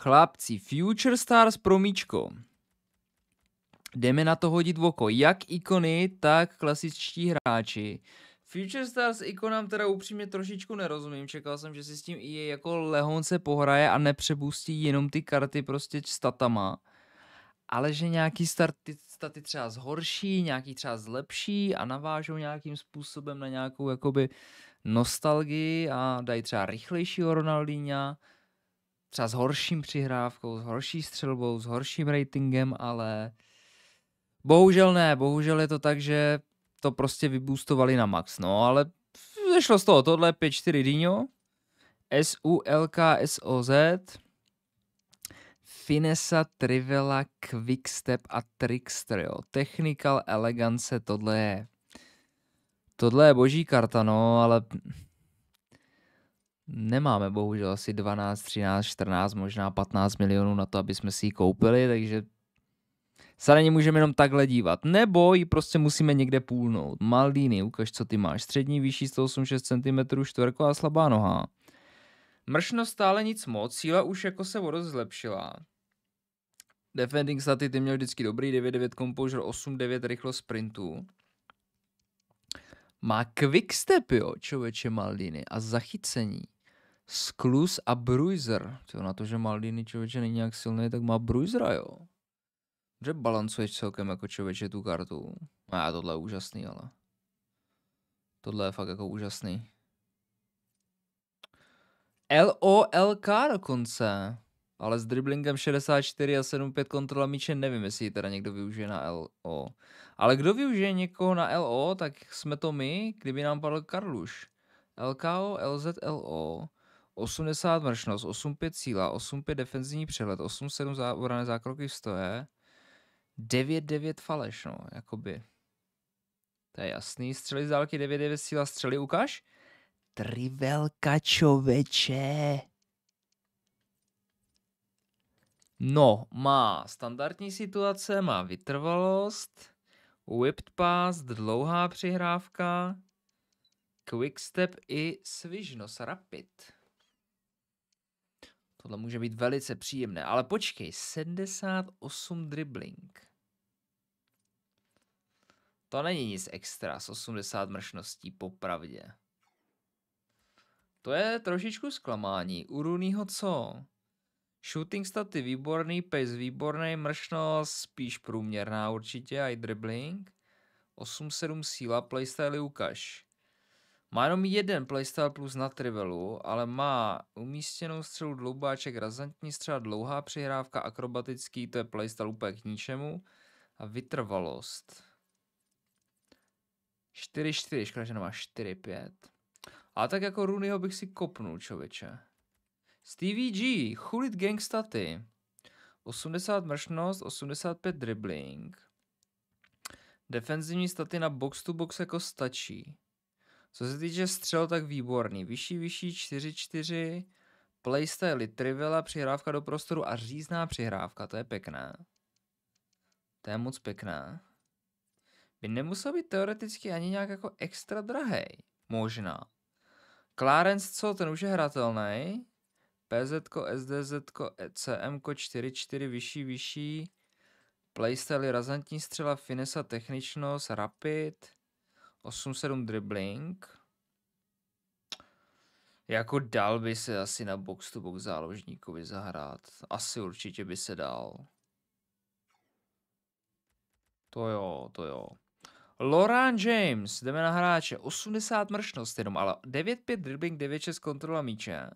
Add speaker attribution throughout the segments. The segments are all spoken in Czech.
Speaker 1: Chlapci, Future Stars promíčko. Jdeme na to hodit oko. Jak ikony, tak klasičtí hráči. Future Stars ikonám teda upřímně trošičku nerozumím. Čekal jsem, že si s tím i jako lehonce pohraje a nepřebustí jenom ty karty prostě statama. Ale že nějaký starty, staty třeba zhorší, nějaký třeba zlepší a navážou nějakým způsobem na nějakou jakoby nostalgii a dají třeba rychlejšího Ronaldinha třeba s horším přihrávkou, s horší střelbou, s horším ratingem, ale bohužel ne, bohužel je to tak, že to prostě vyboostovali na max, no ale zešlo z toho tohle 5-4 Dino, Z, Finesa, Trivela, Quickstep a Trickster, jo. Technical Elegance, tohle je. Tohle je boží karta, no, ale Nemáme bohužel asi 12, 13, 14, možná 15 milionů na to, aby jsme si ji koupili, takže se na ně můžeme jenom takhle dívat. Nebo ji prostě musíme někde půlnout. Maldíny, ukaž, co ty máš. Střední výšší 186 cm, a slabá noha. Mršnost stále nic moc, síla už jako se o zlepšila. Defending staty ty měl vždycky dobrý, 9-9 composure, 8-9 rychlost sprintu. Má step, jo, člověče Maldiny a zachycení. Sklus a Bruiser. Tyjo, na to, že Maldini člověče není nějak silný, tak má Bruisera, jo. Že balancuješ celkem jako člověče tu kartu. A no tohle je úžasný, ale. Tohle je fakt jako úžasný. LOLK dokonce. Ale s driblingem 64 a 75 kontrola míče nevím, jestli ji teda někdo využije na LO. Ale kdo využije někoho na LO, tak jsme to my, kdyby nám padl Karluš. LKO, LZLO. 80 mršnost, 85 síla, 85 defenzivní přehled, 87 obrané zákroky v stoje, 99 faleš, no, jakoby. To je jasný, střely z dálky 99 síla, střely, ukáž? Trivelka čoveče. No, má standardní situace, má vytrvalost, whipped pass, dlouhá přihrávka, quick step i svižnost, rapid. Tohle může být velice příjemné. Ale počkej, 78 dribbling. To není nic extra s 80 mršností, popravdě. To je trošičku zklamání. U Rooneyho co? Shooting staty výborný, pace výborný, mršnost spíš průměrná určitě, i dribbling. 8-7 síla, playstyle ukaž. Má jenom jeden playstyle plus na trivelu, ale má umístěnou střelu dloubáček, razantní střela, dlouhá přihrávka, akrobatický, to je playstyle úplně k ničemu. A vytrvalost. 4-4, škoda, že nemá 4-5. A tak jako Rooneyho bych si kopnul, člověče. Stevie G, chulit gangstaty. 80 mršnost, 85 dribbling. Defenzivní staty na box to box jako stačí. Co se týče střel, tak výborný. Vyšší, vyšší, 4-4. Playstyle, trivela, přihrávka do prostoru a řízná přihrávka. To je pěkná. To je moc pěkná. By nemusel být teoreticky ani nějak jako extra drahý. Možná. Clarence, co? Ten už je hratelný. PZ, SDZ, e CM, 4-4, vyšší, vyšší. Playstyle, razantní střela, finesa, techničnost, rapid. 8-7 dribbling. Jako dal by se asi na box to box záložníkovi zahrát. Asi určitě by se dal. To jo, to jo. Loran James, jdeme na hráče. 80 mršnost jenom, ale 9-5 dribbling, 9-6 kontrola míče.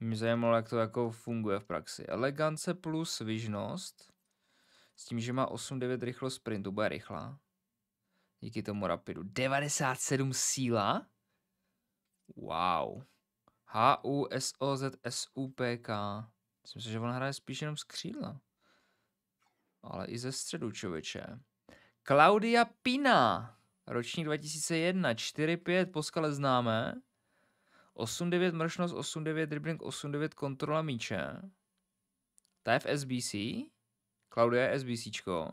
Speaker 1: Mě zajímalo, jak to jako funguje v praxi. Elegance plus vyžnost. S tím, že má 8-9 rychlost sprintu, bude rychlá díky tomu Rapidu. 97 síla. Wow. H, U, S, O, Z, S, U, P, K. Myslím si, že on hraje spíš jenom z křídla. Ale i ze středu, čověče. Claudia Pina. Ročník 2001. 4-5, poskale známe. 8-9 mršnost, 8-9 dribbling, 8-9 kontrola míče. Ta je v SBC. Claudia je SBCčko.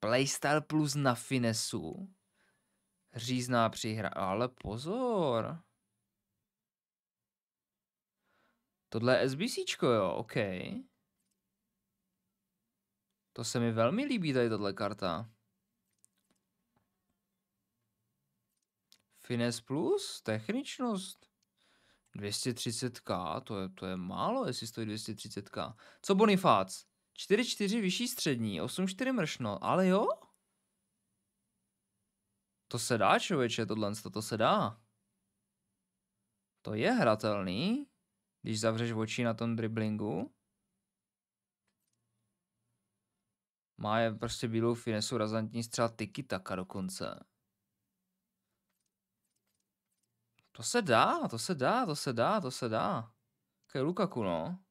Speaker 1: Playstyle plus na finesu. Řízná přihra. Ale pozor. Tohle je SBCčko, jo, OK. To se mi velmi líbí, tady tohle karta. Fines plus, techničnost. 230k, to je, to je málo, jestli stojí 230k. Co Bonifác? 4-4 vyšší střední, 8-4 mršno, ale jo? To se dá, člověče, tohle, to se dá. To je hratelný, když zavřeš oči na tom driblingu. Má je prostě bílou finesu, razantní střela tiki taka dokonce. To se dá, to se dá, to se dá, to se dá. Ke Lukaku, no.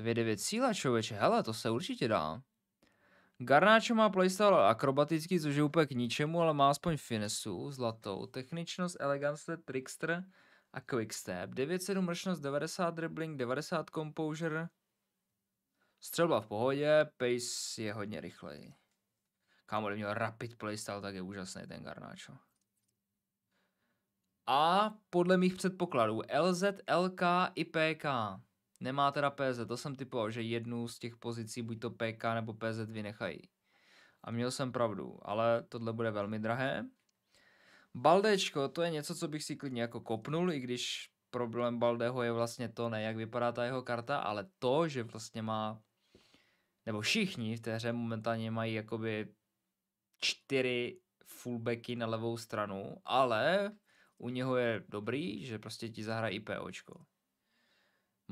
Speaker 1: 9 síla, člověče, hele, to se určitě dá. Garnáčo má playstyle akrobatický, což je úplně k ničemu, ale má aspoň finesu, zlatou, techničnost, elegance, trickster a quickstep. 9-7 mršnost, 90 dribbling, 90 composure. Střelba v pohodě, pace je hodně rychlej. Kámo, kdyby měl rapid playstyle, tak je úžasný ten Garnáčo. No. A podle mých předpokladů LZ, LK IPK. PK. Nemá teda PZ, to jsem typoval, že jednu z těch pozicí, buď to PK nebo PZ vynechají. A měl jsem pravdu, ale tohle bude velmi drahé. Baldečko, to je něco, co bych si klidně jako kopnul, i když problém Baldeho je vlastně to, ne jak vypadá ta jeho karta, ale to, že vlastně má, nebo všichni v té hře momentálně mají jakoby čtyři fullbacky na levou stranu, ale u něho je dobrý, že prostě ti zahraje i POčko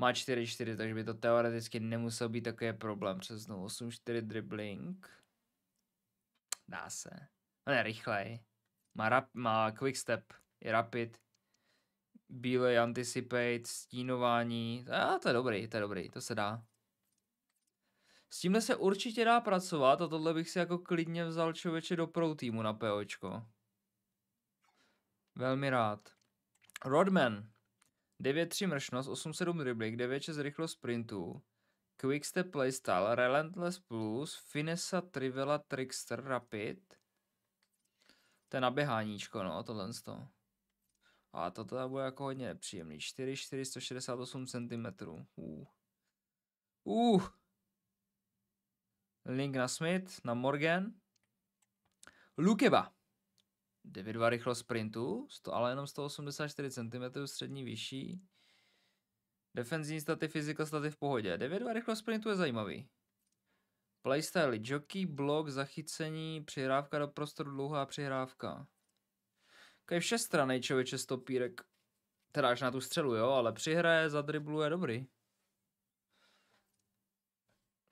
Speaker 1: má 4-4, takže by to teoreticky nemusel být takový problém. Přes 8-4 dribbling. Dá se. On je rychlej. Má, rap, má quick step, je rapid. Bílej anticipate, stínování. A ah, to je dobrý, to je dobrý, to se dá. S tímhle se určitě dá pracovat a tohle bych si jako klidně vzal člověče do pro týmu na POčko. Velmi rád. Rodman. 9-3 mršnost, 8-7 dribbling, 9-6 rychlost sprintů, Quickstep Playstyle, Relentless Plus, Finesa, trivela Trickster Rapid. To je naběháníčko, no, tohle to. A to teda bude jako hodně nepříjemný. 4, 468 cm. Uh. Uh. Link na Smith, na Morgan. Lukeba. 9.2 rychlost sprintu, sto, ale jenom 184 cm střední vyšší. Defenzivní staty, fyzika staty v pohodě. 9.2 rychlost sprintu je zajímavý. Playstyle, jockey, blok, zachycení, přihrávka do prostoru, dlouhá přihrávka. Kaj všestranný člověče stopírek. Teda až na tu střelu, jo, ale přihraje, zadribluje, dobrý.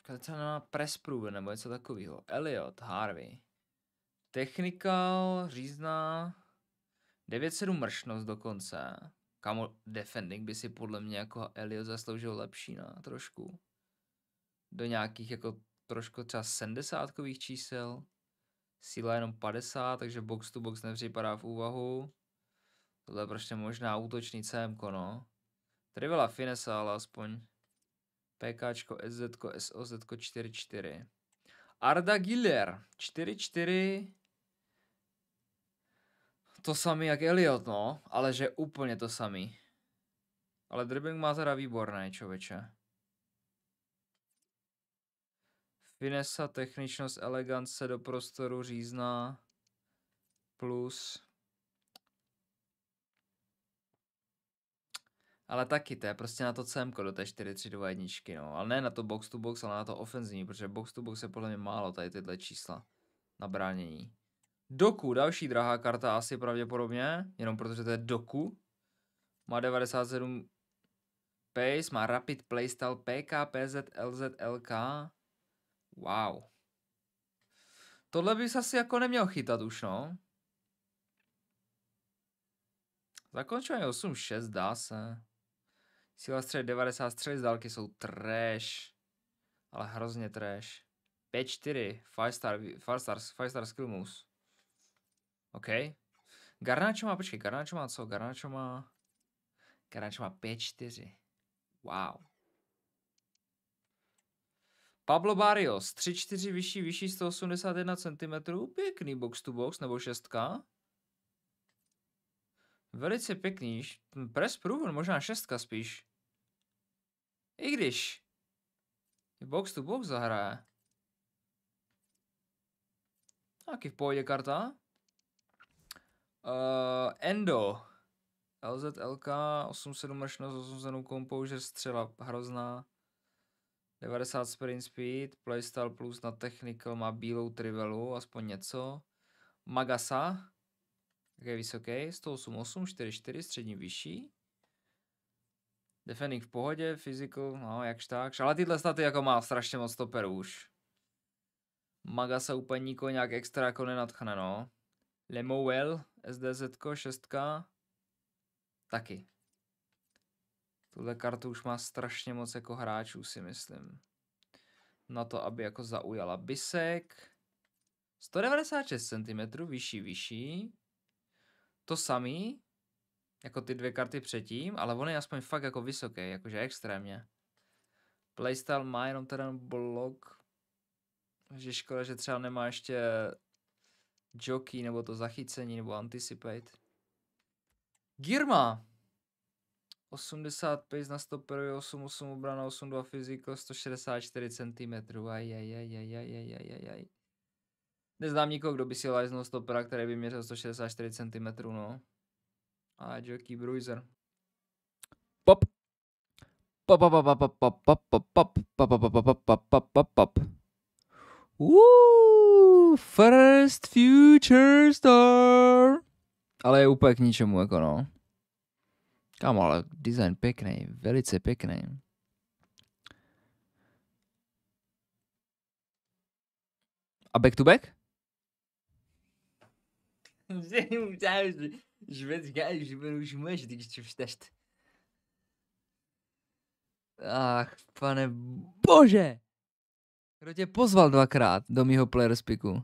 Speaker 1: Kacana press průbe, nebo něco takového. Elliot, Harvey. Technical, řízná, 9-7 mršnost dokonce. Kamo, defending by si podle mě jako Elio zasloužil lepší na no, trošku. Do nějakých jako trošku třeba 70 čísel. Síla jenom 50, takže box to box nepřipadá v úvahu. Tohle je prostě možná útočný CM, no. Tady byla finesa, ale aspoň PK, SZ, SOZ, 4-4. Arda Giller, 4-4, to samý jak Elliot, no, ale že úplně to samý. Ale dribbling má teda výborné, člověče. Finesa, techničnost, elegance do prostoru řízná. Plus. Ale taky to je prostě na to CM do té 4-3-2 jedničky, no. Ale ne na to box to box, ale na to ofenzivní, protože box to box je podle mě málo tady tyhle čísla na bránění. Doku, další drahá karta asi pravděpodobně, jenom protože to je Doku. Má 97 Pace, má Rapid Playstyle PK, PZ, LZ, LK. Wow. Tohle bys asi jako neměl chytat už, no. Zakončování 8-6, dá se. Síla střed 90, střely z dálky jsou trash. Ale hrozně trash. 5-4, 5 star, 5 star, 5 star skill moves. OK. Garnáčo má, počkej, Garnáčo má co? Garnáčo má... Garnáčo má 5-4. Wow. Pablo Barrios, 3-4 vyšší, vyšší 181 cm, pěkný box to box, nebo šestka. Velice pěkný, press proven, možná šestka spíš. I když box to box zahraje. Taky v pohodě karta. Uh, Endo. LZLK, 87 mršnost, 87 composure, střela hrozná. 90 sprint speed, playstyle plus na technical má bílou trivelu, aspoň něco. Magasa, je vysoký, 108, 8, střední vyšší. Defending v pohodě, physical, no jakž tak. Ale tyhle staty jako má strašně moc stoperů už. Magasa úplně nikoho nějak extra jako nenatchne, no. Lemuel, SDZ 6 taky. Tuhle kartu už má strašně moc jako hráčů, si myslím. Na to, aby jako zaujala bisek. 196 cm, vyšší, vyšší. To samý, jako ty dvě karty předtím, ale on je aspoň fakt jako vysoký, jakože extrémně. Playstyle má jenom ten blok, že škoda, že třeba nemá ještě jockey, nebo to zachycení, nebo anticipate. Girma! 80 pace na stoperovi, 88 obrana, 82 fyziko, 164 cm. Aj, aj, aj, aj, aj, aj, aj, aj, aj. Neznám nikoho, kdo by si lajznul stopera, který by měřil 164 cm, no. A Jockey Bruiser. Pop. Pop, pop, pop, pop, pop, pop, pop, pop, pop, pop, pop, pop, pop, pop, pop. Woo, first future star. Ale je úplně k ničemu, jako no. Kam, ale design pěkný, velice pěkný. A back to back? Ach, pane bože! Kdo tě pozval dvakrát do mýho player speaku?